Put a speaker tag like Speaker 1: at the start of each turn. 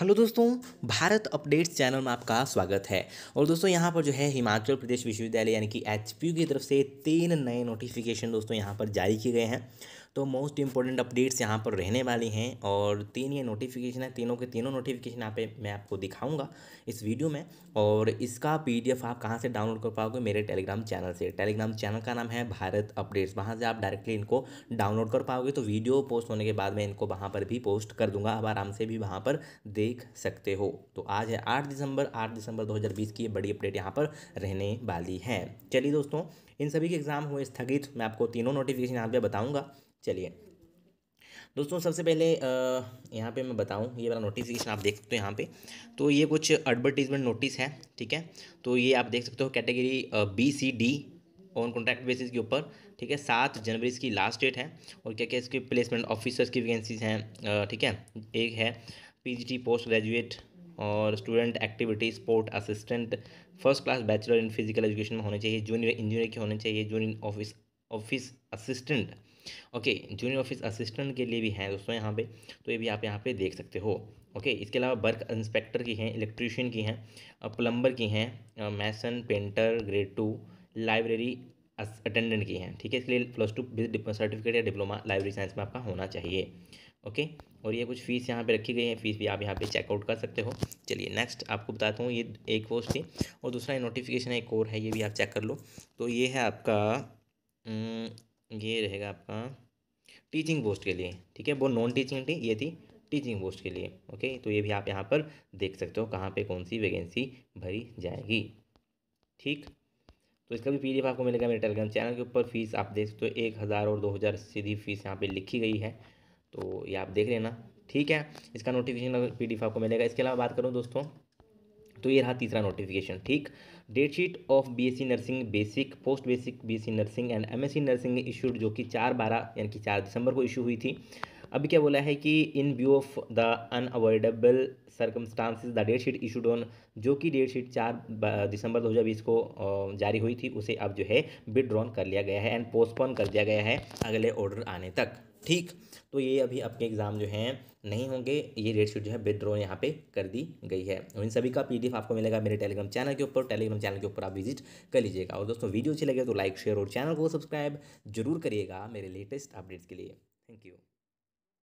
Speaker 1: hello दोस्तों Bharat updates channel में आपका स्वागत है और दोस्तों यहाँ पर जो है हिमाचल प्रदेश विश्वविद्यालय यानी कि एच की तरफ से तीन नए नोटिफिकेशन दोस्तों यहाँ पर जारी किए गए हैं तो मोस्ट इंपॉर्टेंट अपडेट्स यहाँ पर रहने वाली हैं और तीन ये नोटिफिकेशन है तीनों के तीनों नोटिफिकेशन यहाँ पे मैं आपको दिखाऊंगा इस वीडियो में और इसका पीडीएफ आप कहाँ से डाउनलोड कर पाओगे मेरे टेलीग्राम चैनल से टेलीग्राम चैनल का नाम है भारत अपडेट्स वहाँ से आप डायरेक्टली इनको डाउनलोड कर पाओगे तो वीडियो पोस्ट होने के बाद मैं इनको वहाँ पर भी पोस्ट कर दूंगा आप आराम से भी वहाँ पर देख सकते हो तो आज है आठ दिसंबर आठ दिसंबर दो की ये बड़ी अपडेट यहाँ पर रहने वाली है चलिए दोस्तों इन सभी के एग्ज़ाम हुए स्थगित मैं आपको तीनों नोटिफिकेशन यहाँ पर बताऊँगा चलिए दोस्तों सबसे पहले यहाँ पे मैं बताऊँ ये वाला नोटिफिकेशन आप देख सकते हो यहाँ पे तो ये कुछ एडवर्टीजमेंट नोटिस है ठीक है तो ये आप देख सकते हो category B C D on contract basis के ऊपर ठीक है सात जनवरी इसकी लास्ट डेट है और क्या क्या इसके प्लेसमेंट ऑफिसर्स की वैकेंसीज हैं ठीक है एक है पी पोस्ट ग्रेजुएट और student activity sport assistant first class bachelor in physical education में होने चाहिए जूनियर इंजीनियर के होने चाहिए junior office office assistant okay junior office assistant के लिए भी हैं दोस्तों यहाँ पे तो ये भी आप यहाँ पे देख सकते हो ओके इसके अलावा वर्क इंस्पेक्टर की हैं इलेक्ट्रीशियन की हैं प्लम्बर की हैं mason painter grade two library attendant की हैं ठीक है इसके लिए प्लस टू सर्टिफिकेट या डिप्लोमा लाइब्रेरी साइंस में आपका होना चाहिए ओके और ये कुछ फीस यहाँ पे रखी गई है फीस भी आप यहाँ पे चेकआउट कर सकते हो चलिए नेक्स्ट आपको बताता हूँ ये एक पोस्ट थी और दूसरा ये नोटिफिकेशन एक और है ये भी आप चेक कर लो तो ये है आपका ये रहेगा आपका टीचिंग पोस्ट के लिए ठीक है वो नॉन टीचिंग थी ये थी टीचिंग पोस्ट के लिए ओके तो ये भी आप यहाँ पर देख सकते हो कहाँ पे कौन सी वैकेंसी भरी जाएगी ठीक तो इसका भी पीडीएफ आपको मिलेगा मेरे टेलीग्राम चैनल के ऊपर फीस आप देख सकते हो एक हज़ार और दो हज़ार सीधी फीस यहाँ पे लिखी गई है तो ये आप देख लेना ठीक है इसका नोटिफिकेशन पी डी आपको मिलेगा इसके अलावा बात करूँ दोस्तों तो ये रहा तीसरा नोटिफिकेशन ठीक date sheet of BSc nursing basic post basic BSc nursing and MSc nursing issued जो कि चार बारह यानी कि चार दिसंबर को इशू हुई थी अभी क्या बोला है कि in view of the unavoidable circumstances the date sheet issued on जो कि डेट शीट चार दिसंबर 2020 को जारी हुई थी उसे अब जो है विड्रॉन कर लिया गया है एंड पोस्टपोन कर दिया गया है अगले ऑर्डर आने तक ठीक तो ये अभी आपके एग्ज़ाम जो हैं नहीं होंगे ये डेट शीट जो है विदड्रॉ यहाँ पे कर दी गई है इन सभी का पीडीएफ आपको मिलेगा मेरे टेलीग्राम चैनल के ऊपर टेलीग्राम चैनल के ऊपर आप विजिट कर लीजिएगा और दोस्तों वीडियो अच्छी लगे तो लाइक शेयर और चैनल को सब्सक्राइब जरूर करिएगा मेरे लेटेस्ट अपडेट्स के लिए थैंक यू